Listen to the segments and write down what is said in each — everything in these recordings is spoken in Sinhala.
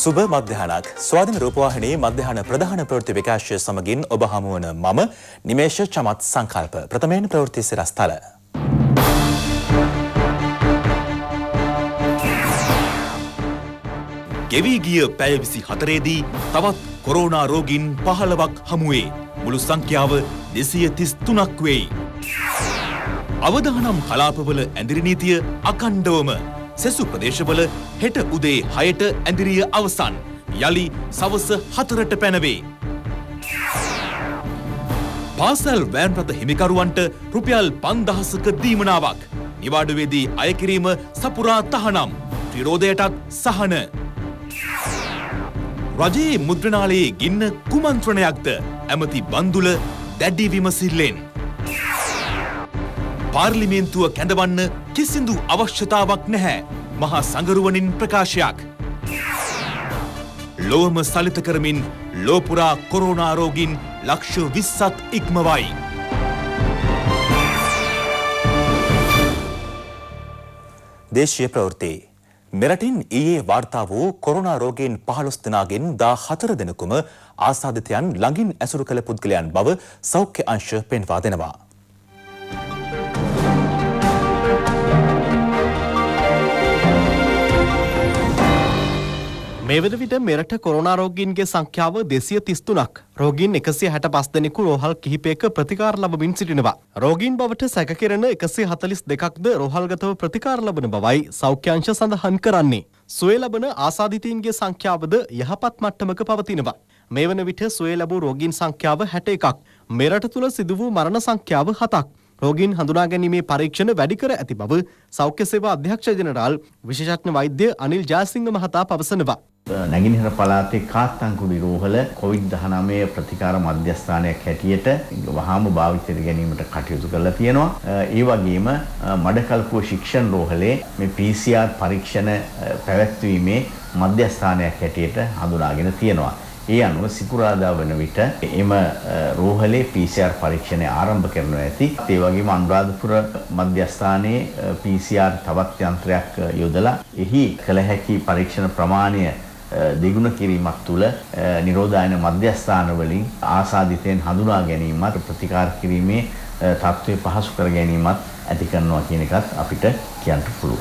සුබ මධ්‍යහනක් ස්වාධින රූපවාහිනයේ මධ්‍යහන ප්‍රධාන ප්‍රවෘත්ති විකාශය සමගින් ඔබ හමුවන මම නිමේෂ චමත් සංකල්ප ප්‍රථමයෙන් ප්‍රවෘත්ති සිරස්තල. ගෙවී ගිය පැය විසි හතරේදී තවත් කොරෝනා රෝගින් පහළවක් හමුවේ මුළු සංඛ්‍යාව දෙසිය තිස්තුනක් වෙයි. අවධානම් කලාපවල ඇඳිරිනීතිය අකණ්ඩවම සෙසුපදේශවල හෙට උදේ හයට ඇඳිරිය අවසන්. යළි සවස හතරට පැනවේ. පාසල් වෑන් ප්‍රත හිමිකරුවන්ට රුපියල් පන්දහසක දීමනාවක්. නිවාඩුවේදී අයකිරීම සපුරා තහනම්. ත්‍රිරෝධයටත් සහන. රජයේ මුද්‍රනාලයේ ගින්න කුමන්ත්‍රණයක්ද ඇමති බන්දුල දැඩි විමසිල්ලෙන්. පාර්ලිමේන්තුව කැඳවන්න කිසිදු අවශ්‍යතාවක් නැහැ මහා සංගරුවනින් ප්‍රකාශයක්. ලොවම සලිත කරමින් ලෝපුරා කොරෝනාරෝගින් ලක්ෂ විස්සත් ඉක්මවයි. දේශය ප්‍රවෘති. මෙරටින් ඊයේ වාර්තා වූ කොරුණා රෝගයෙන් පහළොස් දෙනාගෙන් දා හතර දෙනකුම ආසාධිතයන් ළඟින් ඇසුරු කළ පුද්ගලයන් බව සෞඛ්‍ය අංශ පෙන්වා දෙනවා. මේ වෙන විට මෙරට කොරෝනා රෝගීන්ගේ සංඛ්‍යාව 233ක්. රෝගීන් 165 දෙනෙකු රෝහල් කිහිපයක ප්‍රතිකාර ලබමින් සිටිනවා. රෝගීන් බවට සැකකෙරෙන 142ක්ද රෝහල්ගතව ප්‍රතිකාර ලබන බවයි සෞඛ්‍යාංශ සඳහන් කරන්නේ. සුවේ ලබන ආසාදිතීන්ගේ සංඛ්‍යාවද යහපත් මට්ටමක පවතිනවා. මේ වන විට සුවේ ලැබූ රෝගීන් සංඛ්‍යාව 61ක්. මෙරට තුල සිදු වූ මරණ සංඛ්‍යාව 7ක්. රෝගීන් හඳුනා ගැනීමේ පරීක්ෂණ වැඩි කර ඇති බව සෞඛ්‍ය සේවා අධ්‍යක්ෂ ජෙනරාල් විශේෂඥ වෛද්‍ය අනිල් ජයසිංහ මහතා පවසනවා. නැගිනහිර පළාතේ කාත්තංකු විරෝහල කොවිඩ්-19 ප්‍රතිකාර මධ්‍යස්ථානයක් හැටියට වහාම භාවිතයට ගැනීමට කටයුතු කරලා තියෙනවා. ඒ වගේම මඩකල්පුව ශික්ෂණ රෝහලේ මේ PCR පරීක්ෂණ පැවැත්වීමේ මධ්‍යස්ථානයක් හැටියට හඳුනාගෙන තියෙනවා. ඒ අනුව සිකුරාදා වන විට එම රෝහලේ PCR පරීක්ෂණය ආරම්භ කරනවා ඇති. ඒ වගේම අනුරාධපුර මධ්‍යස්ථානයේ PCR තවත් යන්ත්‍රයක් යොදලා එහි කළ හැකි පරීක්ෂණ ප්‍රමාණය දෙගුණ කිරීමක් තුළ නිරෝධායන මධ්‍යස්ථාන වලින් ආසාදිතයෙන් හඳුනා ගැනීමත් ප්‍රතිකාර කිරීමේ තත්ත්වය පහසු කර ගැනීමත් ඇති කරනවා කියන එකත් අපිට කියන්න පුළුවන්.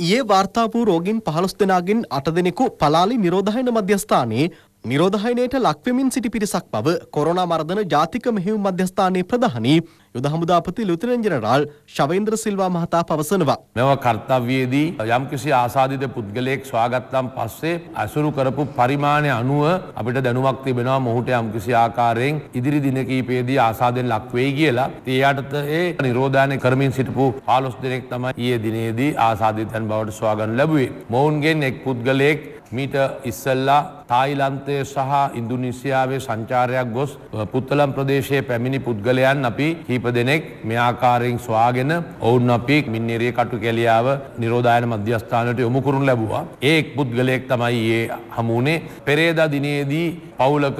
ඊයේ වාර්තා වූ රෝගීන් 15 දෙනාගෙන් 8 දෙනෙකු පලාලි නිරෝධායන මධ්‍යස්ථානයේ නිරෝධායනයට ලක්වෙමින් සිටි පිරිසක් බව කොරෝනා මර්ධන ජාතික මෙහෙයුම් මධ්‍යස්ථානයේ ප්‍රධානී යුද හමුදාපති ලුතිනන් ජනරාල් ශවේන්ද්‍ර සිල්වා මහතා පවසනවා. මෙම කර්තව්‍යයේදී යම්කිසි ආසාධිත පුද්ගලයෙක් සොයාගත්තන් පස්සේ ඇසුරු කරපු පරිමාණය අනුව අපිට දැනුමක් තිබෙනවා මොහුට යම්කිසි ආකාරයෙන් ඉදිරි දින කීපයේදී ආසාදෙන් ලක් වෙයි කියලා. ඒ යටතේ නිරෝධායන කරමින් සිටපු 15 දෙනෙක් තමයි ඊයේ දිනේදී ආසාදිතයන් බවට සොයාගනු ලැබුවේ. මොවුන්ගෙන් එක් පුද්ගලයෙක් මීට ඉස්සල්ලා තායිලන්තය සහ ඉන්දුනීසියාවේ සංචාරයක් ගොස් පුත්තලම් ප්‍රදේශයේ පැමිණි පුද්ගලයන් අපි කීප කිහිප දෙනෙක් මේ ආකාරයෙන් සොයාගෙන ඔවුන් අපි මින්නේරිය කටු කැලියාව නිරෝධායන මධ්‍යස්ථානයට යොමු කරනු ලැබුවා. ඒ එක් පුද්ගලයෙක් තමයි ඒ හමු වුණේ. පෙරේදා දිනේදී පවුලක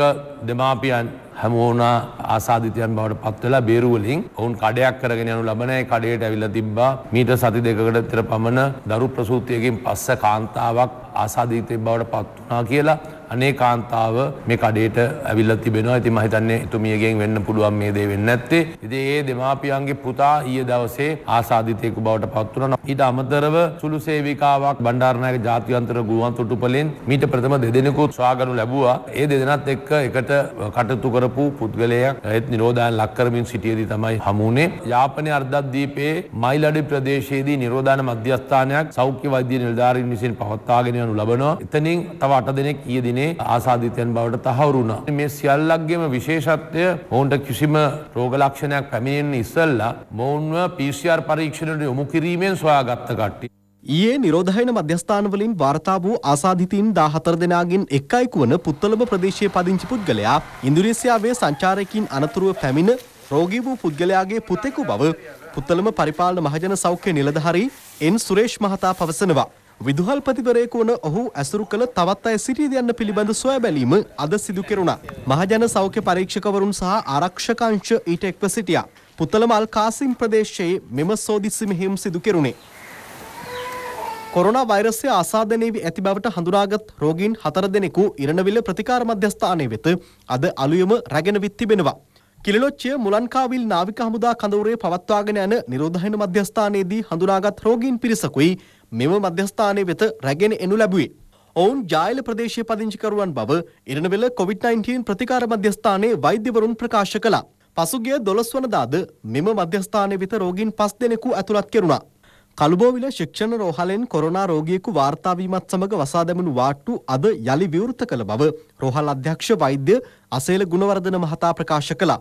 දෙමාපියන් හැමෝන ආසාධිතයන් බවට පත්වෙලා බේරුවලින් ඔවුන් කඩයක් කරගෙන යනු ලබනයි කඩයට ඇවිල්ල තිබ්බා මීට සති දෙකකට තෙර පමණ දරු ප්‍රසූතියකින් පස්ස කාන්තාවක් ආසාධීතය බවට පත් වනා කියලා අනේ කාන්තාව මේ කඩේට ඇවිල්ලා තිබෙනවා. ඉතින් මම හිතන්නේ එතුමියගෙන් වෙන්න පුළුවන් මේ දේ වෙන්නේ නැත්තේ. ඉතින් ඒ දෙමාපියන්ගේ පුතා ඊයේ දවසේ ආසාදිතයෙකු බවට පත් වුණා. ඊට අමතරව සුළු සේවිකාවක් බණ්ඩාරනායක ජාත්‍යන්තර ගුවන් තොටුපළෙන් මීට ප්‍රථම දෙදෙනෙකු සොයාගනු ලැබුවා. ඒ දෙදෙනත් එක්ක එකට කටයුතු කරපු පුද්ගලයෙක් ඒත් නිරෝධායන ලක් කරමින් සිටියේදී තමයි හමු වුණේ. යාපනයේ අර්ධද්වීපයේ මයිලඩි ප්‍රදේශයේදී නිරෝධායන මධ්‍යස්ථානයක් සෞඛ්‍ය වෛද්‍ය නිලධාරීන් විසින් පවත්වාගෙන යනු ලබනවා. එතනින් තව 8 දෙනෙක් ඊයේ දිනේ ආසාධිතයන් බවට තහවුරු වුණා. මේ සියල්ලක්ගේම විශේෂත්වය ඔවුන්ට කිසිම රෝග ලක්ෂණයක් පැමිණෙන්න ඉස්සෙල්ලා මොවුන්ව PCR පරීක්ෂණයට යොමු කිරීමෙන් සොයාගත්ත කට්ටිය. ඊයේ නිරෝධායන මධ්‍යස්ථානවලින් වාර්තා වූ ආසාධිතීන් 14 දෙනාගෙන් එක්කයෙකු වන පුත්තලම ප්‍රදේශයේ පදිංචි පුද්ගලයා ඉන්දුනීසියාවේ සංචාරයකින් අනතුරුව පැමිණ රෝගී වූ පුද්ගලයාගේ පුතෙකු බව පුත්තලම පරිපාලන මහජන සෞඛ්‍ය නිලධාරී එන් සුරේෂ් මහතා පවසනවා. විදුහල්පතිවරයෙකු වන ඔහු ඇසුරු කළ තවත් අය සිටී යන්න පිළිබඳ සොයා බැලීම අද සිදු කෙරුණා. මහජන සෞඛ්‍ය පරීක්ෂකවරුන් සහ ආරක්ෂකංශ ඊට එක්ව සිටියා. පුතලම අල් කාසිම් ප්‍රදේශයේ මෙම සෝදිසි මෙහෙම් සිදු කෙරුණේ. කොරෝනා වෛරසය ආසාදනය වී ඇති බවට හඳුනාගත් රෝගීන් හතර දෙනෙකු ඉරණවිල ප්‍රතිකාර මධ්‍යස්ථානය වෙත අද අලුයම රැගෙන විත් තිබෙනවා. කිලොච්චය මුලන්කාවිල් නාවික හමුදා කඳවුරේ පවත්වාගෙන යන නිරෝධහන මධ්‍යස්ථානයේදී හඳුනාගත් රෝගීන් පිරිසකුයි මෙම මධ්‍යස්ථානය වෙත රැගෙන එනු ලැබුවේ. ඔවුන් ජායල ප්‍රදේශය පදිංචිකරුවන් බව ඉරණවෙල කොවිD-19 ප්‍රතිකාර මධ්‍යස්ථානයේ වෛද්‍යවරුන් ප්‍රකාශ කළා. පසුගිය දොළොස් වනදාද මෙම මධ්‍යස්ථානය වෙත රෝගීන් පස් දෙනෙකු ඇතුළත් කෙරුණා. කළුබෝවිල ශික්ෂණ රෝහලෙන් කොරෝනා රෝගියෙකු වාර්තාාවීමත් සමඟ වසා දැමුණු වාට්ටු අද යළි විවෘත කළ බව රෝහල් අධ්‍යක්ෂ වෛද්‍ය අසේල ගුණවර්ධන මහතා ප්‍රකාශ කළා.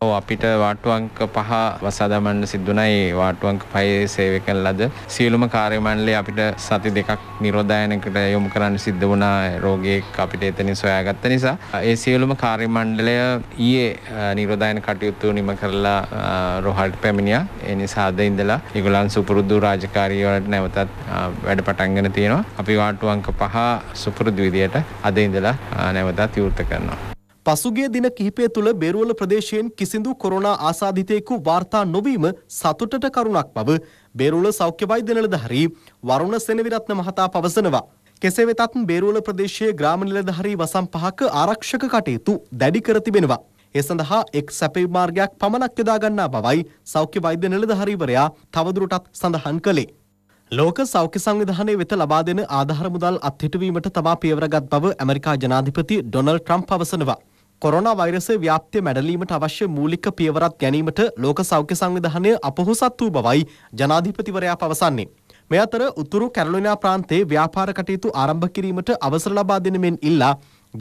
අපිට වාටුවංක පහ වසාදමන්න සිද්ධනයි වාටුවංක පයේ සේව කල් ලද සියලුම කාර්යමණ්ඩලේ අපිට සති දෙකක් නිරෝධායනකට යොමු කරන්න සිද්ධ වුණා රෝගයෙක් අපිට එතනින් සොයාගත්ත නිසා ඒ සියලුම කාර්යමණ්ඩලය ඊයේ නිරෝධායන කටයුතු නිම කරලා රොහල්ට පැමිණියා ඒ නිසා අද ඉඳලා ඒගොල්ලන් සුපුරුදු රාජකාරී වලට නැවතත් වැඩ පටන් ගෙන තියෙනවා අපි වාටුවංක පහ සුපුරුදු විදියට අද ඉඳලා නැවතත් විවෘත කරනවා පසුගිය දින කිහිපය තුළ බෙරුවල ප්‍රදේශයෙන් කිසිදු කොරෝනා ආසාධිතයෙකු වාර්තා නොවීම සතුටට කරුණක් බව බෙරුවල සෞඛ්‍ය වෛද්‍යනලධාරී වරුණ සෙනවිරත්න මහතා පවසනවා. කෙසේ වෙතත් බෙරුවල ප්‍රදේශයේ ග්‍රාම නිලධාරී වසම් පහක ආරක්ෂක කටයුතු දැඩි කර තිබෙනවා. ඒ සඳහා එක් සැපේ මාර්ගයක් පමණක් යොදා ගන්නා බවයි සෞඛ්‍ය වෛද්‍ය නිලධාරීවරයා තවදුරටත් සඳහන් කළේ. ලෝක සෞඛ්‍ය සංවිධානය වෙත ලබා දෙන ආධාර මුදල් අත්හිටුවීමට තමා පියවරගත් බව ඇමරිකා ජනාධිපති ඩොනල්ඩ් ට්‍රම්ප් පවසනවා. කොරෝනා වෛරසය ව්‍යාප්තිය මැඩලීමට අවශ්‍ය මූලික පියවරත් ගැනීමට ලෝක සෞඛ්‍ය සංවිධානය අපොහොසත් වූ බවයි ජනාධිපතිවරයා පවසන්නේ. මේ අතර උතුරු කැරලිනා ප්‍රාන්තයේ ව්‍යාපාර කටයුතු ආරම්භ කිරීමට අවසර ලබා දෙන මෙන් ඉල්ලා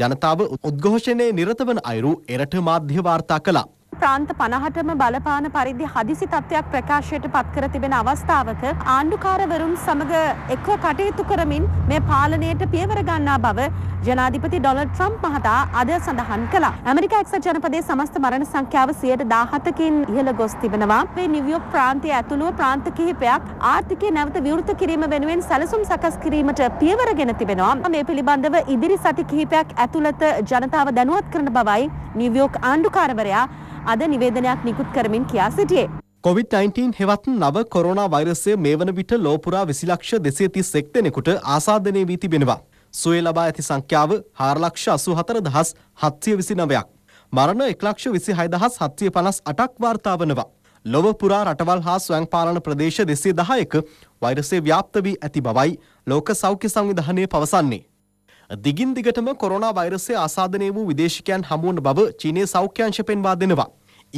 ජනතාව උද්ඝෝෂණයේ නිරත වන අයුරු එරට මාධ්‍ය වාර්තා කළා. ප්‍රාන්ත පනහටම බලපාන පරිදි හදිසි තත්ත්වයක් ප්‍රකාශයට පත්කර තිබෙන අවස්ථාවක ආණ්ඩුකාරවරුන් සමඟ එක්ව කටයුතු කරමින් මේ පාලනයට පියවර ගන්නා බව ජනාධිපති ඩොනල්ඩ් ට්‍රම්ප් මහතා අද සඳහන් කළා. ඇමරිකා එක්සත් ජනපදයේ සමස්ත මරණ සංඛ්‍යාව 17%කින් ඉහළ ගොස් තිබෙනවා. මේ නිව්යෝක් ප්‍රාන්තය ඇතුළුව ප්‍රාන්ත කිහිපයක් ආර්ථිකය නැවත විවෘත කිරීම වෙනුවෙන් සැලසුම් සකස් කිරීමට පියවරගෙන තිබෙනවා. මේ පිළිබඳව ඉදිරි සති කිහිපයක් ඇතුළත ජනතාව දැනුවත් කරන බවයි නිව්යෝක් ආණ්ඩුකාරවරයා අද නිවේදනයක් නිකුත් කරමින් කියා සිටියේ. COVID-19 හෙවත් නව කොරෝනා වෛරසය මේ වන විට ලෝපුරා විසිලක්ෂ දෙසේ තිස් එක් දෙනෙකුට ආසාධනය වී තිබෙනවා. සුවේ ලබා ඇති සංඛ්‍යාව හාරලක්ෂ අසු හතර දහස් හත්සිය විසි නවයක්. මරණ එක්ලක්ෂ විසි හයදහස් හත්සිය පනස් අටක් වාර්තාවනවා. ලොව පුරා රටවල් හා ස්වයං පාලන ප්‍රදේශ දෙසේ දහයක වෛරසේ ව්‍යාප්ත වී ඇති බවයි ලෝක සෞඛ්‍ය සංවිධානය පවසන්නේ. දිගින් දිගටම කොරෝනා වෛරසය ආසාදනය වූ විදේශිකයන් හමුවන බව චීනය සෞඛ්‍යංශ පෙන්වා දෙනවා.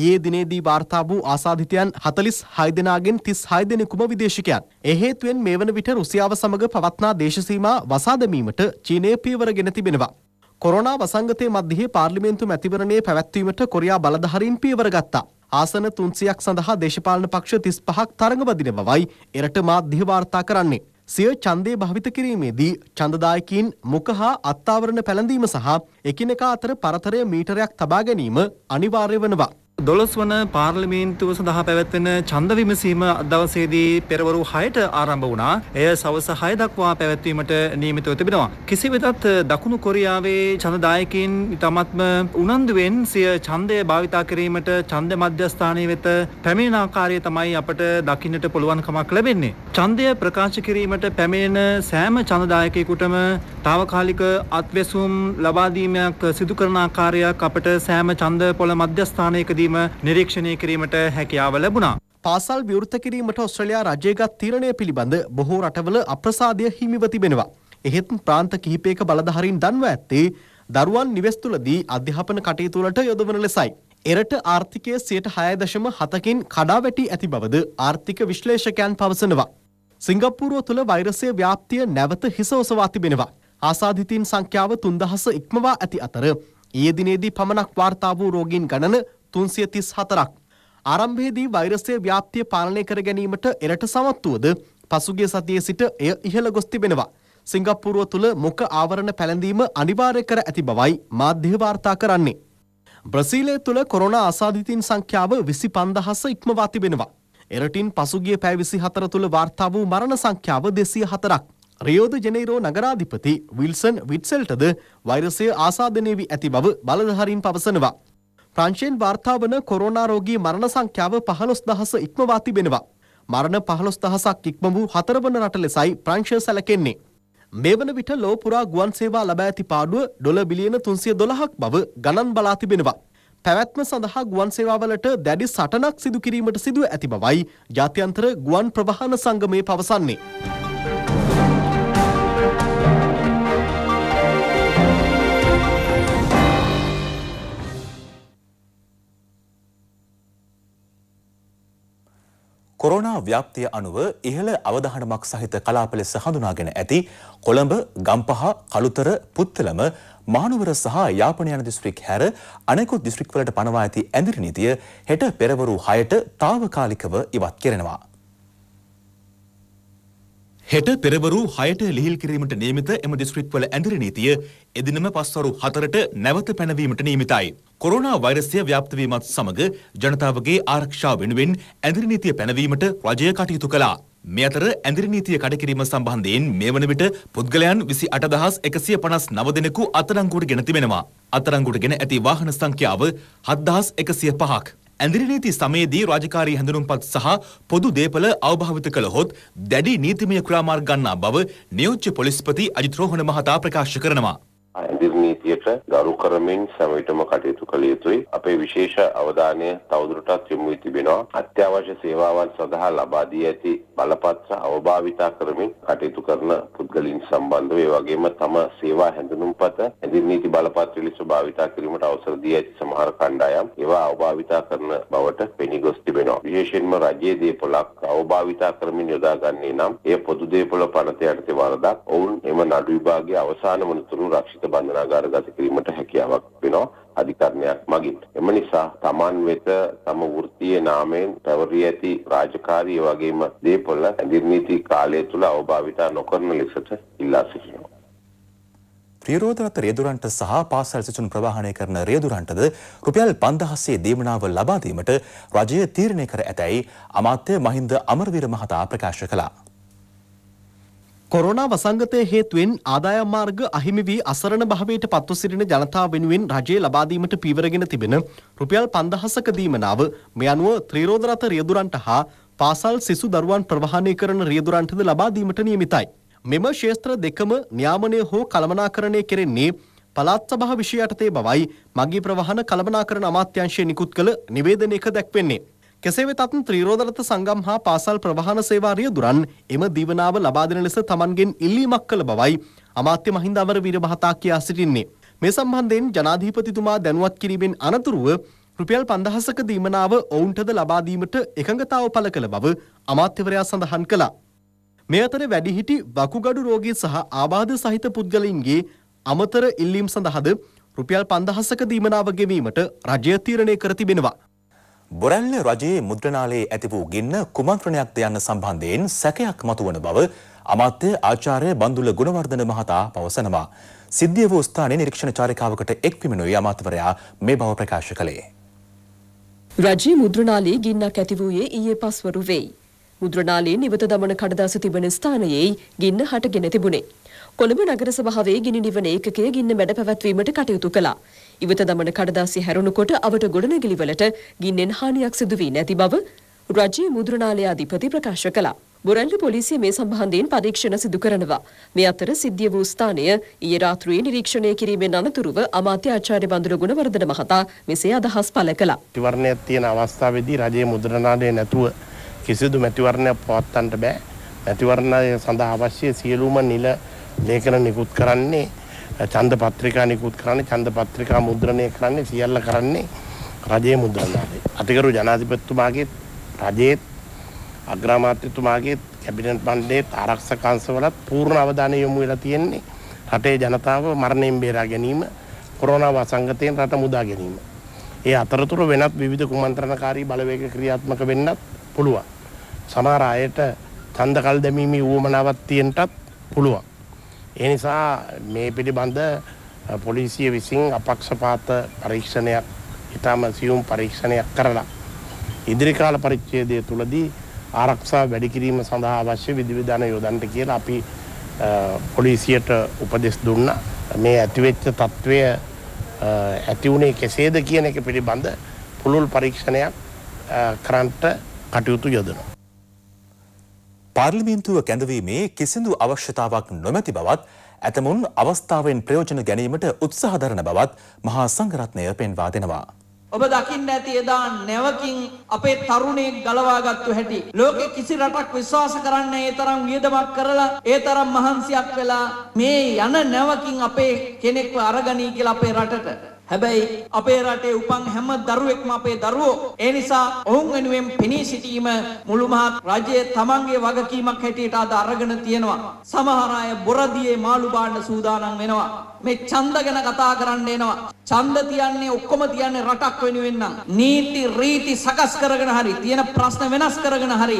ඒ දිනේදී වාර්තා වූ ආසාධිතයන් හතලිස් හයදෙනගෙන් තිස් හයදෙනෙකුම විදේශිකයන්. එහේතුවෙන් මේ වන විට රුසියාව සමඟ පවත්නා දේශසීමා වසාදමීමට චීනය පීවර ගෙන තිබෙනවා. කොරනා වසංගතය මධ්‍යහි පාර්ලිමේන්තු මැතිවරණය පැවැත්වීමට කොරයා බලධහරින් පීවර ගත්තා. ආසන තුන්සියක් සඳහා දේශපාලන පක්ෂ තිස් පහක් තරඟ වදින බවයි එරට මාධ්‍ය වාර්තා කරන්නේ. සිය ඡන්දය භාවිත කිරීමේදී ඡන්දදායකයින් මුඛ හා අත්ආවරණ පැළඳීම සහ එකිනෙකා අතර පරතරය මීටරයක් තබා ගැනීම අනිවාර්ය වෙනවා. දොළොස් වන පාර්ලිමේන්තුව සඳහා පැවැත්වෙන චන්ද විමසීම දවසේදී පෙරවරු හයට ආරම්භ වුණා. එය සවස හය දක්වා පැවැත්වීමට නියමිතව තිබෙනවා. කිසිවෙතත් දකුණු කොරියාවේ චන්දදායකින් ඉතාමත්ම උනන්දුවෙන් සිය ඡන්දය භාවිතා කිරීමට ඡන්ද මධ්‍යස්ථානයේ වෙත පැමිණෙන ආකාරය තමයි අපට දකින්නට පුළුවන්කමක් ලැබෙන්නේ. ඡන්දය ප්‍රකාශ කිරීමට පැමිණෙන සෑම ඡන්දදායකයෙකුටම తాවකාලික අත්වැසුම් ලබා දීමක් සිදු කරන ආකාරයක් අපට සෑම ඡන්ද පොළ මධ්‍යස්ථානයකදී සමයේදීම නිරීක්ෂණය කිරීමට හැකියාව ලැබුණා. පාසල් විවෘත කිරීමට ඔස්ට්‍රලයා රජයගත් තීරණය පිළිබඳ බොහෝ රටවල අප්‍රසාදය හිමිව තිබෙනවා. එහෙත් ප්‍රාන්ත කිහිපයක බලධහරින් දන්ව ඇත්තේ දරුවන් නිවෙස් තුලදී අධ්‍යාපන කටයුතුවලට යොදවන ලෙසයි. එරට ආර්ථිකය සියට හයදශම හතකින් කඩාවැටි ඇති බවද ආර්ථික විශ්ලේෂකයන් පවසනවා. සිංගප්පුරුව තුළ වෛරසය ව්‍යාප්තිය නැවත හිසෝසවා තිබෙනවා. ආසාධිතීන් සංඛ්‍යාව තුන්දහස ඉක්මවා ඇති අතර. ඒදිනේදී පමණක් වාර්තා වූ රෝගීන් ගණන තුන්සිය තිස් හතරක්. ආරම්භයේදී වෛරසය ව්‍යාප්තිය පාලනය කර ගැනීමට එරට සමත්තුවද පසුගිය සතියේ සිට එය ඉහළ ගොස් තිබෙනවා. සිංගප්පූරුව තුළ මොක ආවරණ පැළඳීම අනිවාර්ය කර ඇති බවයි මාධ්‍ය වාර්තා කරන්නේ. බ්‍රසීලය තුළ කොරෝණ ආසාධිතින් සංඛ්‍යාව විසි පන්දහස ඉක්මවා තිබෙනවා. එරටින් පසුගිය පැය විසි හතර තුළ වාර්තා වූ මරණ සංඛ්‍යාව දෙසිය හතරක්. රියෝද ජනේරෝ නගරාධිපති විල්සන් විට්සල්ටද වෛරසය ආසාධනය වී ඇති බව බලධහරින් පවසනවා. ප්‍රංශයෙන් වාර්තාාවන කොරෝනාරෝගී මරණ සංඛ්‍යාව පහළොස් දහස ඉක්මවා තිබෙනවා. මරණ පහළොස් දහසක් ඉක්ම වූ හතරවන රට ලෙසයි ප්‍රංශය සැලකෙන්නේ. මේ වන විට ලෝපුරා ගුවන් සේවා ලබා ඇති පාඩුව ඩොල බිලියන තුන්සිය දොළහක් බව ගණන් බලා තිබෙනවා. පැවැත්ම සඳහා ගුවන් සේවාවලට දැඩි සටනක් සිදු කිරීමට සිදුව ඇති බවයි ජාත්‍යන්තර ගුවන් ප්‍රවාහන සංගමය පවසන්නේ. කොරෝනා ව්‍යාප්තිය අනුව ඉහළ අවධානමක් සහිත කලාප ලෙස හඳුනාගෙන ඇති කොළඹ, ගම්පහ, කළුතර, පුත්තලම, මහනුවර සහ යාපන යන දිස්ත්‍රික් හැර අනෙකුත් දිස්ත්‍රික්වලට පනවා ඇති ඇඳිරි නීතිය හෙට පෙරවරු 6ට తాවකාලිකව ඉවත් කරනවා. හෙට පෙරවරු හයට ලිහිල් කිරීමට නියමිත එම දිස්ත්‍රික්වල ඇඳිරි නීතිය එදිනම පස්වරු හතරට නැවත පැනවීමට නියමිතයි. කොරෝනා වෛරසය ව්‍යාප්ත වීමත් සමග ජනතාවගේ ආරක්ෂා වෙනුවෙන් ඇඳිරි නීතිය පැනවීමට රජය කටයුතු කළා. මේ අතර ඇඳිරි නීතිය කඩකිරීම සම්බන්ධයෙන් මේ වන විට පුද්ගලයන් 28159 දෙනෙකු අත්අඩංගුවට ගෙන තිබෙනවා. අත්අඩංගුවට ගෙන ඇති වාහන සංඛ්‍යාව 7105ක්. ඇඳිරි නීති සමයේදී රාජකාරී හැඳුනුම්පත් සහ පොදු දේපළ අවභාවිත කළහොත් දැඩි නීතිමය ක්‍රියාමාර්ග ගන්නා බව නියෝජ්‍ය පොලිස්පති අජිත් රෝහණ මහතා ප්‍රකාශ කරනවා. අයදිර් නීතියට ගරු කරමින් සැමවිටම කටයුතු කළ යුතුයි. අපේ විශේෂ අවධානය තවදුරටත් යොමු වී තිබෙනවා. අත්‍යවශ්‍ය සේවාවන් සඳහා ලබා දී ඇති බලපත්‍ර අවභාවිතා කරමින් කටයුතු කරන පුද්ගලයන් සම්බන්ධව ඒ වගේම තම සේවා හැඳුනුම්පත අයදිර් නීති බලපත්‍ර ලෙස භාවිතා කිරීමට අවසර දී ඇති සමහර කණ්ඩායම් ඒවා අවභාවිතා කරන බවට පෙනී ගොස් තිබෙනවා. විශේෂයෙන්ම රජයේ දේපොළක් අවභාවිතා කරමින් යොදාගන්නේ නම් එය පොදු දේපොළ පනත යටතේ වරදක්. ඔවුන් එම නඩු විභාගයේ අවසාන වනතුරු රක්ෂිත ආරක්ෂිත බන්ධනාගාර ගත කිරීමට හැකියාවක් වෙනවා අධිකරණයක් මගින්. එම නිසා Taman වෙත තම වෘත්තීය නාමයෙන් පැවරී ඇති රාජකාරී වගේම දේපොළ ඇඳිර් කාලය තුල අවභාවිතා නොකරන ලෙසට ඉල්ලා සිටිනවා. ප්‍රියරෝධරත රේදුරන්ට සහ පාසල් සිසුන් ප්‍රවාහනය කරන රේදුරන්ටද රුපියල් 5000ේ දීමනාව ලබා දීමට රජය තීරණය කර ඇතැයි අමාත්‍ය මහින්ද අමරවීර මහතා ප්‍රකාශ කළා. කොරෝනා වසංගතය හේතුවෙන් ආදායම් මාර්ග අහිමි වී අසරණ භාවයට පත්ව සිටින ජනතාව වෙනුවෙන් රජය ලබා දීමට පීවරගෙන තිබෙන රුපියල් 5000ක දීමනාව මේ අනුව ත්‍රිරෝද රථ රියදුරන්ට හා පාසල් සිසු දරුවන් ප්‍රවාහනය කරන රියදුරන්ටද ලබා දීමට නියමිතයි. මෙම ක්ෂේත්‍ර දෙකම නියාමනය හෝ කළමනාකරණය කෙරෙන්නේ පළාත් සභා විෂය යටතේ බවයි මගී ප්‍රවාහන කළමනාකරණ අමාත්‍යංශය නිකුත් කළ නිවේදනයක දැක්වෙන්නේ. කෙසේ වෙතත් ත්‍රීරෝදරත සංගම් හා පාසල් ප්‍රවාහන සේවා රියදුරන් එම දීවනාව ලබා දෙන ලෙස තමන්ගෙන් ඉල්ලීමක් කළ බවයි අමාත්‍ය මහින්ද අමරවීර මහතා කියා සිටින්නේ. මේ සම්බන්ධයෙන් ජනාධිපතිතුමා දැනුවත් කිරීමෙන් අනතුරුව රුපියල් 5000ක දීමනාව ඔවුන්ටද ලබා දීමට එකඟතාව පළ කළ බව අමාත්‍යවරයා සඳහන් කළා. මේ අතර වැඩිහිටි වකුගඩු රෝගී සහ ආබාධ සහිත පුද්ගලයින්ගේ අමතර ඉල්ලීම් සඳහාද රුපියල් 5000ක දීමනාව ගෙවීමට රජය තීරණය කර තිබෙනවා. බොරැල්ල රජයේ මුද්‍රණාලයේ ඇති වූ ගින්න කුමන්ත්‍රණයක්ද යන්න සම්බන්ධයෙන් සැකයක් මතුවන බව අමාත්‍ය ආචාර්ය බන්දුල ගුණවර්ධන මහතා පවසනවා. සිද්ධිය වූ ස්ථානයේ නිරීක්ෂණ චාරිකාවකට එක් පිමිණුයි අමාත්‍යවරයා මේ බව ප්‍රකාශ කළේ. රජයේ මුද්‍රණාලයේ ගින්නක් ඇති වූයේ ඊයේ පස්වරු වෙයි. මුද්‍රණාලයේ නිවත දමන කඩදාසි තිබෙන ස්ථානයේ ගින්න හටගෙන තිබුණේ. කොළඹ නගර සභාවේ ගිනි නිවන ඒකකය ගින්න මැඩ පැවැත්වීමට කටයුතු කළා. ඉවත දමන කඩදාසි හැරුණුකොට අවට ගොඩනැගිලිවලට ගින්නෙන් හානියක් සිදු වී නැති බව රජයේ මුද්‍රණාලය අධිපති ප්‍රකාශ කළා. බොරැල්ල පොලිසිය මේ සම්බන්ධයෙන් පරීක්ෂණ සිදු කරනවා. මේ අතර සිද්ධිය වූ ස්ථානය ඊයේ රාත්‍රියේ නිරීක්ෂණය කිරීමෙන් අනතුරුව අමාත්‍ය ආචාර්ය බඳුර ගුණවර්ධන මහතා මෙසේ අදහස් පළ කළා. මැතිවරණයක් තියෙන අවස්ථාවේදී රජයේ මුද්‍රණාලය නැතුව කිසිදු මැතිවරණයක් පවත්වන්නට බෑ. මැතිවරණය සඳහා අවශ්‍ය සියලුම නිල ලේඛන නිකුත් කරන්නේ චන්ද පත්‍රිකා නිකුත් කරන්නේ චන්ද පත්‍රිකා මුද්‍රණය කරන්නේ සියල්ල කරන්නේ රජයේ මුද්‍රණාලය. අතිගරු ජනාධිපතිතුමාගේ රජයේ අග්‍රාමාත්‍යතුමාගේ කැබිනට් මණ්ඩලයේ ආරක්ෂක අංශවලත් පූර්ණ අවධානය යොමු වෙලා තියෙන්නේ රටේ ජනතාව මරණයෙන් බේරා ගැනීම, කොරෝනා වසංගතයෙන් රට මුදා ගැනීම. ඒ අතරතුර වෙනත් විවිධ කුමන්ත්‍රණකාරී බලවේග ක්‍රියාත්මක වෙන්නත් පුළුවන්. සමහර අයට ඡන්දකල් දැමීමේ උවමනාවක් තියෙන්නත් පුළුවන්. ඒ නිසා මේ පිළිබඳ පොලිසිය විසින් අපක්ෂපාත පරීක්ෂණයක් ඉතාම සියුම් පරීක්ෂණයක් කරලා ඉදිරිකාල පරිච්ඡේදය තුලදී ආරක්ෂා වැඩි කිරීම සඳහා අවශ්‍ය විධිවිධාන යොදන්න කියලා අපි පොලිසියට උපදෙස් දුන්නා. මේ ඇතිවෙච්ච తත්වය ඇති වුණේ කෙසේද කියන එක පිළිබඳ පුළුල් පරීක්ෂණයක් කරන්නට කටයුතු යොදනවා. පාර්ලිමේන්තුව කැඳවීමේ කිසිදු අවශ්‍යතාවක් නොමැති බවත් ඇතමුන් අවස්ථාවෙන් ප්‍රයෝජන ගැනීමට උත්සාහදරන බවත් මහා සංඝරත්නය පෙන්වා දෙනවා. ඔබ දකින්න ඇති එදා නැවකින් අපේ තරුණයෙක් ගලවාගත්තු හැටි. ලෝකෙ කිසි රටක් විශ්වාස කරන්නේ ඒ තරම් වියදමක් කරලා ඒ තරම් මහන්සියක් වෙලා මේ යන නැවකින් අපේ කෙනෙක්ව අරගනී කියලා අපේ රටට. හැබැයි අපේ රටේ උපන් හැම දරුවෙක්ම අපේ දරුවෝ. ඒ නිසා ඔවුන් වෙනුවෙන් පෙනී සිටීම මුළු මහත් රජයේ තමන්ගේ වගකීමක් හැටියට අද අරගෙන තියෙනවා. සමහර අය බොරදියේ මාළු බාන්න සූදානම් වෙනවා. මේ ඡන්ද ගැන කතා කරන්න එනවා. ඡන්ද තියන්නේ ඔක්කොම තියන්නේ රටක් වෙනුවෙන් නම්. නීති රීති සකස් කරගෙන හරි තියෙන ප්‍රශ්න වෙනස් කරගෙන හරි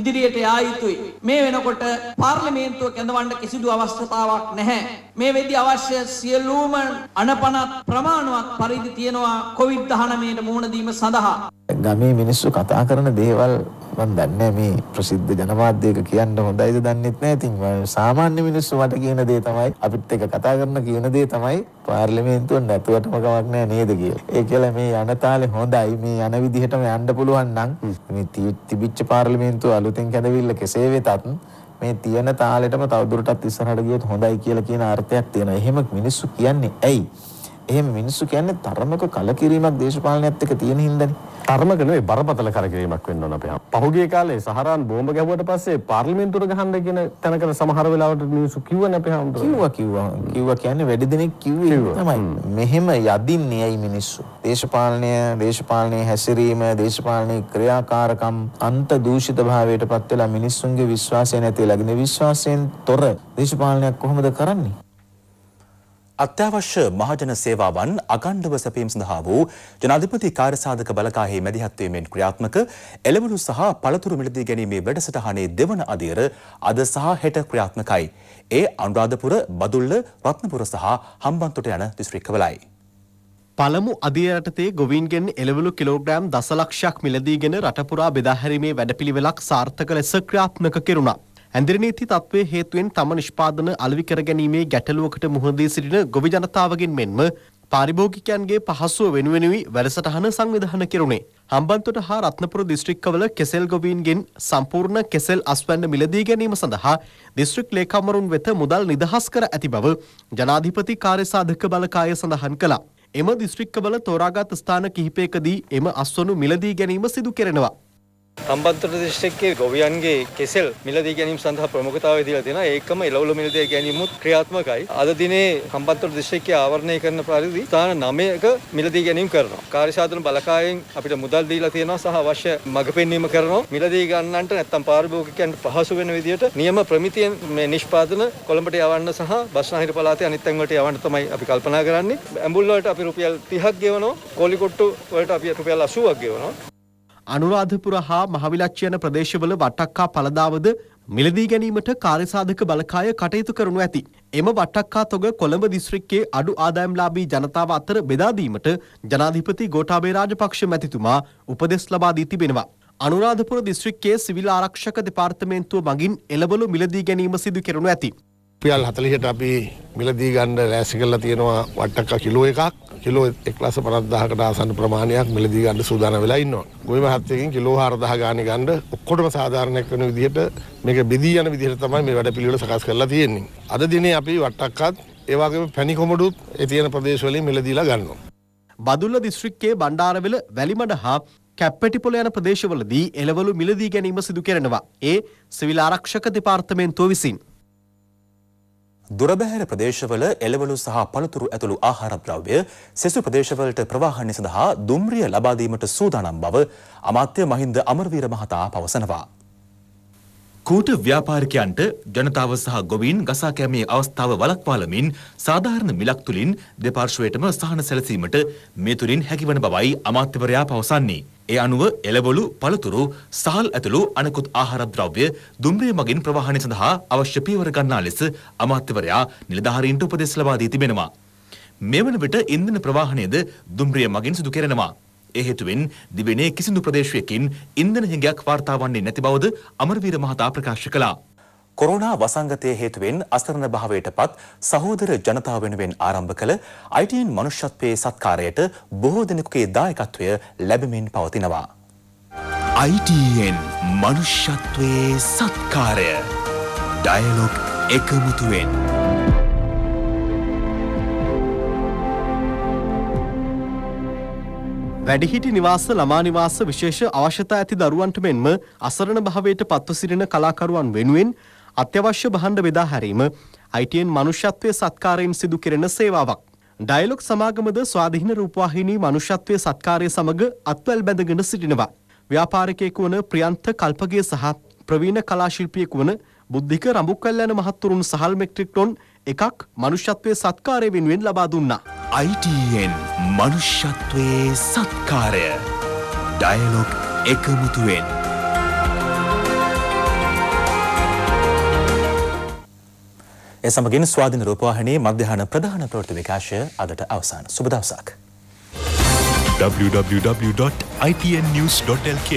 ඉදිරියට යා යුතුයි. මේ වෙනකොට පාර්ලිමේන්තුව කැඳවන්න කිසිදු අවශ්‍යතාවක් නැහැ. මේ වෙද්දී අවශ්‍ය සියලුම අනපනත් ප්‍රමාණවත් පරිදි තියෙනවා කොවිඩ් 19ට මුහුණ දීම සඳහා. ගමේ මිනිස්සු කතා කරන දේවල් මම දන්නේ මේ ප්‍රසිද්ධ ජනමාධ්‍යයක කියන්න හොඳයිද දන්නෙත් නැහැ. ඉතින් සාමාන්‍ය මිනිස්සු මට කියන දේ තමයි අපිත් එක්ක කතා කරන කියන දේ තමයි පාර්ලිමේන්තුව නැතුවටම කමක් නැහැ නේද කියලා. ඒ කියලා මේ යන තාලේ හොඳයි මේ යන විදිහටම යන්න පුළුවන් නම් මේ තිබිච්ච පාර්ලිමේන්තුව අලුතෙන් කැඳවිල්ල කෙසේ වෙතත් මේ තියෙන තාලෙටම තවදුරටත් ඉස්සරහට ගියොත් හොඳයි කියලා කියන අර්ථයක් තියෙනවා. එහෙම මිනිස්සු කියන්නේ ඇයි? එහෙම මිනිස්සු කියන්නේ තරමක කලකිරීමක් දේශපාලනයත් එක්ක තියෙන හින්දානේ. තර්මක නෙවෙයි බරපතල කරකිරීමක් වෙන්න ඕන අපේ. පහුගිය කාලේ සහරාන් බෝම්බ ගැහුවට පස්සේ පාර්ලිමේන්තුවට ගහන්න කියන තැනකට සමහර වෙලාවට මිනිස්සු කිව්වනේ අපේ හම්බුනේ. කිව්වා කිව්වා. කිව්වා කියන්නේ වැඩි දෙනෙක් කිව්වේ තමයි. මෙහෙම යදින්නේ ඇයි මිනිස්සු? දේශපාලනය, දේශපාලනයේ හැසිරීම, දේශපාලනයේ ක්‍රියාකාරකම් අන්ත දූෂිත භාවයට පත් වෙලා මිනිස්සුන්ගේ විශ්වාසය නැති වෙලා. විශ්වාසයෙන් තොර දේශපාලනයක් කොහොමද කරන්නේ? අත්‍යවශ්‍ය මහජන සේවාවන් අගණ්ඩව සැපීම සඳහා වූ ජනාධිපති කාර්යසාධක බලකාහි මැදිහත්වීමෙන් ක්‍රියාත්මක එළවලු සහ පළතුරු මිලදී ගැනීමේ වැඩසටහනේ දෙවන අදියර අද සහ හෙට ක්‍රියාත්මකයි. ඒ අනුරාධපුර, බදුල්ල, රත්නපුර සහ හම්බන්තොට යන දිස්ත්‍රික්කවලයි. පළමු අධියරටතේ ගොවින්ගෙන් එළවලු කිලෝග්‍රෑම් දසලක්ෂයක් මිලදීගෙන රටපුරා බෙදාහැරීමේ වැඩපිළිවෙලක් සාර්ථක ලෙස ක්‍රියාත්මක කෙරුණා. ඇඳිරනීති තත්ත්වය හේතුවෙන් තම නිෂ්පාදන අලවි කරගැනීමේ ගැටලුවකට මුහුණදී සිටින ගොවි ජනතාවගෙන් මෙන්ම පාරිභෝගිකයන්ගේ පහසුව වෙනුවෙනුයි වැඩසටහන සංවිධාන කෙරුණේ. හම්බන්තොට හා රත්නපුර දිස්ත්‍රික්කවල කෙසෙල් ගොවීන්ගෙන් සම්පූර්ණ කෙසෙල් අස්වැන්න මිලදී ගැනීම සඳහා දිස්ත්‍රික් ලේකම්වරුන් වෙත මුදල් නිදහස් කර ඇති බව ජනාධිපති කාර්යසාධක බලකාය සඳහන් කළා. එම දිස්ත්‍රික්කවල තෝරාගත් ස්ථාන කිහිපයකදී එම අස්වනු මිලදී ගැනීම සිදු කෙරෙනවා. හම්බන්තොට දිශ්ටක්කේ ගොවියන්ගේ කෙසෙල් මිලදී ගැනීම සඳහා ප්‍රමුඛතාවය දීලා තියෙනවා ඒකම එළවලු මිලදී ගැනීමුත් ක්‍රියාත්මකයි අද දිනේ හම්බන්තොට දිශ්ටක්කේ ආවරණය කරන පරිදි ස්ථාන 9ක මිලදී ගැනීම කරනවා කාර්යසාධන බලකායෙන් අපිට මුදල් දීලා තියෙනවා සහ අවශ්‍ය මඟ පෙන්වීම කරනවා මිලදී ගන්නන්ට නැත්තම් පාරිභෝගිකයන්ට පහසු වෙන විදිහට නියම ප්‍රමිතියෙන් මේ නිෂ්පාදන කොළඹට යවන්න සහ බස්නාහිර පළාතේ අනිත් තැන් වලට යවන්න තමයි අපි කල්පනා කරන්නේ ඇඹුල් වලට අපි රුපියල් 30ක් ගෙවනවා කොලිකොට්ටු වලට අපි රුපියල් 80ක් ගෙවනවා අනුරාධපුර හා මහවිලච්ච යන ප්‍රදේශවල වටක්කා පළදාවද මිලදී ගැනීමට කාර්යසාධක බලකාය කටයුතු කරනු ඇති. එම වටක්කා තොග කොළඹ දිස්ත්‍රික්කයේ අඩු ආදායම්ලාභී ජනතාව අතර බෙදා දීමට ජනාධිපති ගෝඨාභය රාජපක්ෂ මැතිතුමා උපදෙස් ලබා දී තිබෙනවා. අනුරාධපුර දිස්ත්‍රික්කයේ සිවිල් ආරක්ෂක දෙපාර්තමේන්තුව මගින් එළවලු මිලදී ගැනීම සිදු කෙරෙනු ඇති. රුපියල් හතලිහට අපි මිලදී ගණ්ඩ ලෑසි කල්ලා තියෙනවා වට්ටක්ක කිලෝ එකක් කිලෝ එක්ලස පරද්දාහකට ආසන්න ප්‍රමාණයක් මිලදී ගණඩ සූදාන වෙලා ඉන්නවා. ගොයි මහත්තයකින් කිලෝ හාරදහ ගාන ගණ්ඩ ඔක්කොටම සාධාරණයක් වෙන විදිහට මේක බෙදී යන විදිහට තමයි මේ වැඩ පිළිවෙල සකස් කරලා තියෙන්නේ. අද දිනේ අපි වට්ටක්කත් ඒවාගේ පැණි කොමඩුත් තියෙන ප්‍රදේශවලින් මිලදීලා ගන්නවා. බදුල්ල දිස්ත්‍රික්කයේ බණ්ඩාරවෙල වැලිමඩ හා කැප්පැටිපොල යන ප්‍රදේශවලදී එළවලු මිලදී ගැනීම සිදු කරනවා. ඒ සිවිල් ආරක්ෂක දෙපාර්තමේන්තුව විසින්. දුරබැහැර ප්‍රදේශවල එළවලු සහ පළතුරු ඇතුළු ආහාරද්‍රව්‍ය සෙසු ප්‍රදේශවලට ප්‍රවාහනය සඳහා දුම්රිය ලබා දීමට සූදානම් බව අමාත්‍ය මහින්ද අමරවීර මහතා පවසනවා. කූට ව්‍යාපාරිකයන්ට ජනතාව සහ ගොවීන් ගසා කෑමේ අවස්ථාව වළක්වාලමින් සාධාරණ මිලක් තුලින් දෙපාර්ශ්වයටම සහන සැලසීමට මේ තුලින් හැකිවන බවයි අමාත්‍යවරයා පවසන්නේ. ඒ අනුව එළවලු පළතුරු සහල් ඇතුළු අනෙකුත් ආහාරද්‍රව්‍ය දුම්රිය මගින් ප්‍රවාහනය සඳහා අවශ්‍ය පියවර ගන්නා ලෙස අමාත්‍යවරයා නිලධාරීන්ට උපදෙස් ලබා දී තිබෙනවා. මෙවන විට ඉන්ධන ප්‍රවාහනයද දුම්රිය මගින් සිදු කෙරෙනවා. ඒ හේතුවෙන් දිවෙනේ කිසිදු ප්‍රදේශයකින් ඉන්ධන හිඟයක් වාර්තා වන්නේ නැති බවද අමරවීර මහතා ප්‍රකාශ කළා. කොරෝනා වසංගතය හේතුවෙන් අසරණ භාවයටපත් සහෝදර ජනතාව වෙනුවෙන් ආරම්භ කළ ITN මනුෂ්‍යත්වයේ සත්කාරයට බොහෝ දෙනෙකුගේ දායකත්වය ලැබෙමින් පවතිනවා. ITN මනුෂ්‍යත්වයේ සත්කාරය ඩයලොග් එකමුතුවෙන්. වැඩිහිටි නිවාස ළමානිවාස විශේෂ අවශ්‍යතා ඇති දරුවන්ට මෙන්ම අසරණ භාවයට පත්ව සිටින කලාකරුවන් වෙනුවෙන් අත්‍යවශ්‍ය භාණ්ඩ බෙදා හැරීම අයිටයෙන් මනුෂ්‍යත්වය සත්කාරයෙන් සිදු කෙරෙන සේවාවක්. ඩයිලොක් සමාගමද ස්වාධීන රූපවාහිනී මනුෂ්‍යත්වය සත්කාරය සමඟ අත්වැල් බැඳගෙන සිටිනවා. ව්‍යාපාරිකයෙකු වන ප්‍රියන්ත කල්පගේ සහ ප්‍රවීණ කලාශිල්පියෙකු වන බුද්ධික රඹුක්කල්ලෑන මහත්තුරුන් සහල් මෙක්ට්‍රික් ටොන් එකක් මනුෂ්‍යත්වය සත්කාරය වෙනුවෙන් ලබා දුන්නා. ITN මනුෂ්‍යත්වයේ සත්කාරය ඩයලොග් එකමුතුවෙන්. ඒ සමගින් ස්වාධීන රූපවාහිනී මධ්‍යහන ප්‍රධාන ප්‍රවෘත්ති විකාශය අදට අවසන්. සුබ දවසක්. www.ipnnews.lk